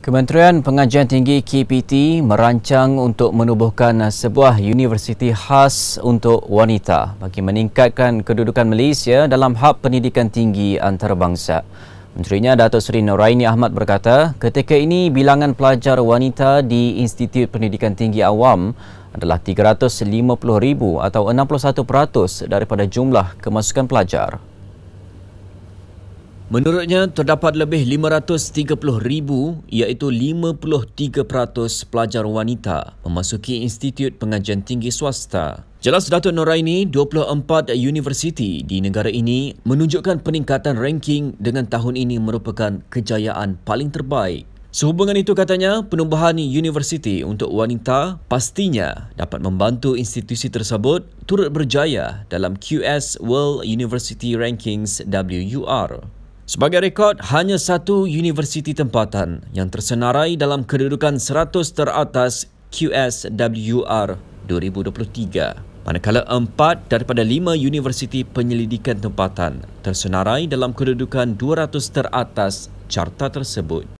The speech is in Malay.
Kementerian Pengajian Tinggi KPT merancang untuk menubuhkan sebuah universiti khas untuk wanita bagi meningkatkan kedudukan Malaysia dalam hub pendidikan tinggi antarabangsa. Menterinya Datuk Seri Noraini Ahmad berkata, ketika ini bilangan pelajar wanita di Institut Pendidikan Tinggi Awam adalah 350,000 atau 61% daripada jumlah kemasukan pelajar. Menurutnya, terdapat lebih 530 ribu iaitu 53% pelajar wanita memasuki Institut Pengajian Tinggi Swasta. Jelas Datuk Noraini, 24 universiti di negara ini menunjukkan peningkatan ranking dengan tahun ini merupakan kejayaan paling terbaik. Sehubungan itu katanya, penubuhan universiti untuk wanita pastinya dapat membantu institusi tersebut turut berjaya dalam QS World University Rankings WUR. Sebagai rekod, hanya satu universiti tempatan yang tersenarai dalam kedudukan 100 teratas QSWR 2023. Manakala empat daripada lima universiti penyelidikan tempatan tersenarai dalam kedudukan 200 teratas carta tersebut.